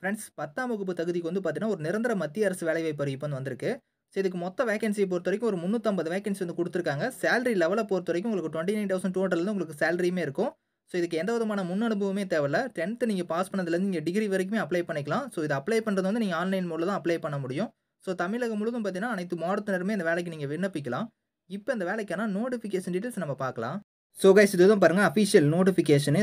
friends பத்தாம் வகுப்பு தகுதிக்கு வந்து பார்த்தீங்கன்னா ஒரு நிரந்தர மத்திய அரசு வேலைவாய்ப்பு அறிவிப்புன்னு வந்திருக்கு ஸோ இதுக்கு மொத்த வேகன்சியை பொறுத்த வரைக்கும் ஒரு முந்நூற்றம்பது வேகன்சி வந்து கொடுத்துருக்காங்க சேலரி லெவலை பொறுத்த வரைக்கும் உங்களுக்கு டுவெண்ட்டி நைன் தௌசண்ட் டூ உங்களுக்கு சேலரியுமே இருக்கும் ஸோ இதுக்கு எந்த விதமான முன் அனுபவமே தேவையில்ல டென்த்து நீங்கள் பாஸ் பண்ணதுலேருந்து நீங்கள் டிகிரி வரைக்குமே அப்ளை பண்ணிக்கலாம் ஸோ இது அப்ளை பண்ணுறது வந்து நீங்கள் ஆன்லைன் மூலம் தான் அப்ளை பண்ண முடியும் ஸோ தமிழகம் முழுவதும் பார்த்தீங்கன்னா அனைத்து மாவட்டத்தினருமே இந்த வேலைக்கு நீங்கள் விண்ணப்பிக்கலாம் இப்போ இந்த வேலைக்கான நோட்டிஃபிகேஷன் டீட்டெயில்ஸ் நம்ம பார்க்கலாம் ஸோ கைஸ் இதுவும் பாருங்கள் அஃபிஷியல்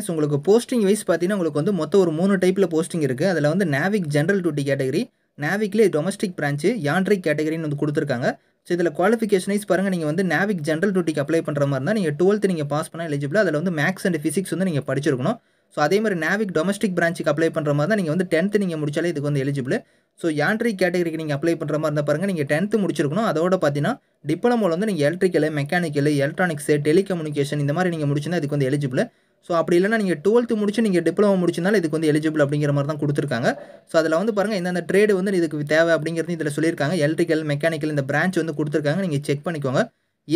ஸோ உங்களுக்கு போஸ்டிங் வைஸ் பார்த்தீங்கன்னா உங்களுக்கு வந்து மொத்தம் ஒரு மூணு டைப்பில் போஸ்டிங் இருக்குது அதில் வந்து நேவிக் ஜென்ரல் டூட்டி கேட்டகரி நேவிக்லேயே டொமஸ்டிக் பிரான்ச்சு யான்ட்ரிக் கேட்டகரின்னு வந்து கொடுத்துருக்காங்க ஸோ இதில் குவாலிஃபிகேஷன் வைஸ் பாருங்கள் நீங்கள் வந்து நேவிக் ஜென்ரல் டூட்டிக்கு அப்ளை பண்ணுற மாதிரி இருந்தால் நீங்கள் டுவெல்த்து நீங்கள் பாஸ் பண்ணால் எலிஜிபிள் அதில் வந்து மேக்ஸ் அண்ட் ஃபிசிக்ஸ் வந்து நீங்கள் படிச்சிருக்கணும் ஸோ அதே மாதிரி நேவிக் டொமஸ்டிக் பிரான்ச்சுக்கு அப்ளை பண்ணுற மாதிரி தான் நீங்கள் வந்து டென்த்து நீங்கள் முடிச்சாலே இதுக்கு வந்து எலிஜிபிள் ஸோ யான்ட்ரி கேட்டகரிக்கு நீங்கள் அப்ளை பண்ணுற மாதிரி இருந்தால் பாருங்கள் நீங்கள் டென்த்து முடிச்சிருக்கணும் அதோட பார்த்தீங்கன்னா டிப்ளமோவில் வந்து நீங்கள் எலக்ட்ரிக்கல் மெக்கானிக்கல் எலக்ட்ரானிக்ஸு டெலிகம்யூனிகேஷன் இந்த மாதிரி நீங்கள் முடிச்சுன்னா இதுக்கு வந்து எலிஜிபிள் ஸோ அப்படி இல்லைனா நீங்கள் டுவெல்த்து முடிச்சு நீங்கள் டிப்ளமோ முடிச்சிருந்தாலும் இதுக்கு வந்து எலிஜிபிள் அப்படிங்கிற மாதிரி தான் கொடுத்துருக்காங்க ஸோ அதில் வந்து பாருங்கள் எந்தெந்த ட்ரேடு வந்து இதுக்கு தேவை அப்படிங்கிறது இதில் சொல்லியிருக்காங்க எலக்ட்ரிக்கல் மெக்கானிக்கல் இந்த பிரான்ச் வந்து கொடுத்துருக்காங்க நீங்கள் செக் பண்ணிக்கோங்க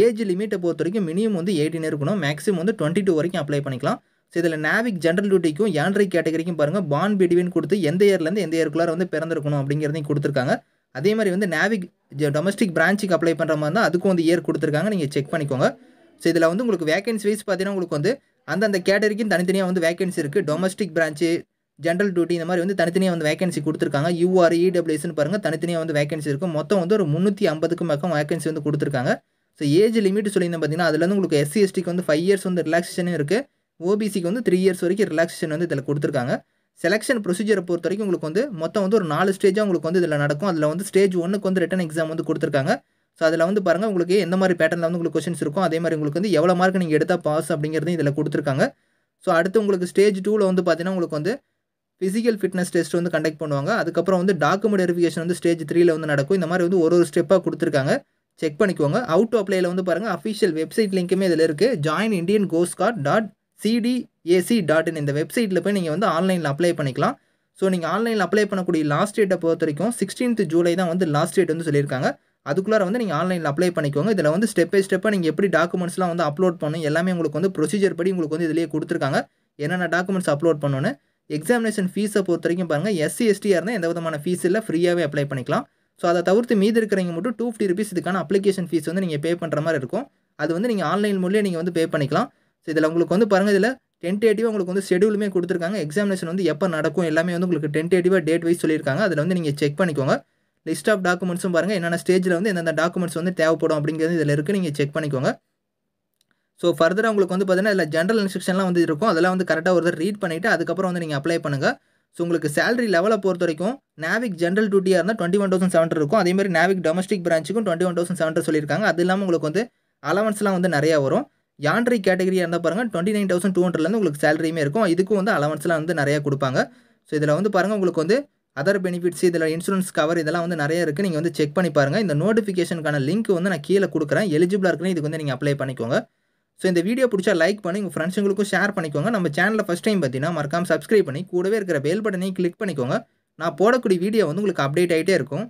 ஏஜ் லிமிட்டை பொறுத்த வரைக்கும் மினிமம் வந்து எயிட்டின் இருக்கணும் மேக்ஸிமம் வந்து டுவெண்ட்டி டூ வரைக்கும் அப்ளை பண்ணிக்கலாம் ஸோ இதில் நாவிக் ஜென்ரல் டியூட்டிக்கும் ஏன்ட்ரி கேட்டகரிக்கும் பாருங்கள் பான் பிட்வீன் கொடுத்து எந்த இயர்லேருந்து எந்த இயர்க்குள்ளார வந்து பிறந்திருக்கணும் அப்படிங்கிறதையும் கொடுத்துருக்காங்க அதே மாதிரி வந்து நேவிக் டொமஸ்டிக் பிரான்ச்சுக்கு அப்ளை பண்ணுற மாதிரி தான் அதுக்கும் வந்து இயர் கொடுத்துருக்காங்க நீங்கள் செக் பண்ணிக்கோங்க ஸோ இதில் வந்து உங்களுக்கு வேகன்சி வைஸ் பார்த்தீங்கன்னா உங்களுக்கு வந்து அந்தந்த கேட்டகரிக்கும் தனித்தனியாக வந்து வேகன்சி இருக்குது டொமஸ்டிக் பிரான்ச்சு ஜென்ரல் டியூட்டி இந்த மாதிரி வந்து தனித்தனியாக வந்து வேகன்சி கொடுத்துருக்காங்க யூஆர் இடபிள்யூஎஸ்னு e, e பாருங்கள் தனித்தனியாக வந்து வேகன்சி இருக்குது மொத்தம் வந்து ஒரு முந்நூற்றி ஐம்பதுக்கும் பக்கம் வேகன்சி வந்து கொடுத்துருக்காங்க ஸோ ஏஜ் லிமிட் சொல்லியிருந்தேன் பார்த்தீங்கன்னா அதில் வந்து உங்களுக்கு எஸ்சி எஸ்டிக்கு வந்து ஃபைவ் இயர்ஸ் வந்து ரிலாக்ஸேஷனும் இருக்குது ஓபிசிக்கு வந்து த்ரீ இயர்ஸ் வரைக்கும் ரிலாக்ஸேஷன் வந்து இதில் கொடுத்துருக்காங்க செலெக்ஷன் ப்ரொசீஜரை பொறுத்த வரைக்கும் உங்களுக்கு வந்து மொத்தம் வந்து ஒரு நாலு ஸ்டேஜாக உங்களுக்கு வந்து இதில் நடக்கும் அதில் வந்து ஸ்டேஜ் ஒன்றுக்கு வந்து ரிட்டன் எக்ஸாம் வந்து கொடுத்துருக்காங்க ஸோ அதில் வந்து பாருங்கள் உங்களுக்கு எந்த மாதிரி பேட்டர்னில் வந்து உங்களுக்கு கொஷின்ஸ் இருக்கும் அதே மாதிரி உங்களுக்கு வந்து எவ்வளோ மார்க் நீங்கள் எடுத்தால் பாஸ் அப்படிங்கிறதையும் இதில் கொடுத்துருக்காங்க ஸோ அடுத்து உங்களுக்கு ஸ்டேஜ் டூவில் வந்து பார்த்தீங்கன்னா உங்களுக்கு வந்து ஃபிசிக்கல் ஃபிட்னஸ் டெஸ்ட் வந்து கண்டக்ட் பண்ணுவாங்க அதுக்கப்புறம் வந்து டாக்குமெண்ட் வெரிஃபிகேஷன் வந்து ஸ்டேஜ் த்ரீல வந்து நடக்கும் இந்த மாதிரி வந்து ஒரு ஒரு ஸ்டெப்பாக கொடுத்துருக்காங்க செக் பண்ணிக்கோங்க அவுட் ஆஃப் அப்ளைல வந்து பாருங்கள் அஃபிஷியல் வெப்சைட் லிங்க்குமே இதில் இருக்குது join Indian coastguard dot CDAC dot in இந்த வெப்சைட்டில் போய் நீங்கள் வந்து ஆன்லைனில் அப்ளை பண்ணிக்கலாம் ஸோ நீங்கள் ஆன்லைனில் அப்ளை பண்ணக்கூடிய லாஸ்ட் டேட்டை பொறுத்த வரைக்கும் சிக்ஸ்டீன்த் ஜூலை தான் வந்து லாஸ்ட் டேட் வந்து சொல்லியிருக்காங்க அதுக்குள்ளார வந்து நீங்கள் ஆன்லைனில் அப்ளை பண்ணிக்கோங்க இதில் வந்து ஸ்டெப் பை ஸ்டெப்பாக நீங்கள் எப்படி டாக்குமெண்ட்ஸ்லாம் வந்து அப்லோட் பண்ணணும் எல்லாமே உங்களுக்கு வந்து ப்ரொசீஜர் படி உங்களுக்கு வந்து இதிலேயே கொடுத்துருக்காங்க என்னென்ன டாக்குமெண்ட்ஸ் அப்லோட் பண்ணணும்னு எக்ஸாமினேஷன் ஃபீஸை பொறுத்த வரைக்கும் பாருங்கள் எஸ்சி எஸ்டியாக இருந்தால் எந்த விதமான ஃபீஸ் இல்லை ஃப்ரீயாகவே அப்ளை பண்ணிக்கலாம் ஸோ அதை தவிர்த்து மீதி இருக்கிறவங்க மட்டும் டூ ஃபிஃப்டி ருபீஸ் இதுக்கான அப்ளிகேஷன் ஃபீஸ் வந்து நீங்கள் பே பண்ணுற மாதிரி இருக்கும் அது வந்து நீங்கள் ஆன்லைன் மூலியம் நீங்கள் வந்து பே பண்ணிக்கலாம் ஸோ இதில் உங்களுக்கு வந்து பாருங்கள் இதில் டென்டேட்டிவாக உங்களுக்கு வந்து ஷெடியூலுமே கொடுத்துருக்காங்க எக்ஸாமினேஷன் வந்து எப்போ நடக்கும் எல்லாமே வந்து உங்களுக்கு டென்டேட்டிவாக டேட் வைஸ் சொல்லியிருக்காங்க அதில் வந்து நீங்கள் செக் பண்ணிக்கோங்க லிஸ்ட் ஆஃப் டாக்குமெண்ட்ஸும் பாருங்கள் என்னென்ன ஸ்டேஜில் வந்து எந்தெந்த டாக்குமெண்ட்ஸ் வந்து தேவைப்படும் அப்படிங்கிறது இதில் இருக்குது நீங்கள் செக் பண்ணிக்கோங்க ஸோ ஃபர்தராக உங்களுக்கு வந்து பார்த்தீங்கன்னா இதில் ஜென்ரல் இன்ஸ்ட்ரக்ஷன்லாம் வந்து இருக்கும் அதெல்லாம் வந்து கரெக்டாக ஒரு ரீட் பண்ணிவிட்டு அதுக்கப்புறம் வந்து நீங்கள் அப்ளை பண்ணுங்கள் ஸோ உங்களுக்கு சேலரி லெவலை பொறுத்த வரைக்கும் நாவிக் ஜென்ரல் டியூட்டியாக இருந்தால் டுவெண்ட்டி ஒன் தௌசண்ட் செவன் இருக்கும் அதேமாதிரி நாவிக் டொமஸ்டிக் பிரான்ச்சுக்கும் டுவெண்ட்டி ஒன் தௌசண்ட் செவன் சொல்லியிருக்காங்க அது இல்லாமல் உங்களுக்கு வந்து அலவன்ஸ்லாம் வந்து நிறையா வரும் யாண்ட்ரி கேட்டகரியாக இருந்தால் பாருங்கள் டுவெண்ட்டி நைன் தௌசண்ட் டூ ஹண்ட்ரட்லேருந்து உங்களுக்கு சேலரியுமே இருக்கும் இதுக்கும் வந்து அலவன்ஸ்லாம் வந்து நிறையா கொடுப்பாங்க ஸோ இதில் வந்து பாருங்கள் உங்களுக்கு வந்து அதர் பெனிஃபிட்ஸ் இதில் இன்சூரன்ஸ் கவர் இதெல்லாம் வந்து நிறைய இருக்குது நீங்கள் வந்து செக் பண்ணி பாருங்கள் இந்த நோட்டிஃபிகேஷனுக்கான லிங்க் வந்து நான் கீழே கொடுக்குறேன் எலிஜிபிளாக இருக்குன்னு இதுக்கு வந்து நீங்கள் அப்ளை பண்ணிக்கோங்க ஸோ இந்த வீடியோ பிடிச்சா லைக் பண்ணி உங்கள் ஃப்ரெண்ட்ஸுங்களுக்கும் ஷேர் பண்ணிக்கோங்க நம்ம சேனலில் ஃபஸ்ட் டைம் பார்த்தீங்கன்னா மறக்காமல் சப்ஸ்கிரைப் பண்ணி கூடவே இருக்கிற பெல் பட்டனையும் கிளிக் பண்ணிக்கோங்க நான் போடக்கூடிய வீடியோ வந்து உங்களுக்கு அப்டேட் ஆகிட்டே இருக்கும்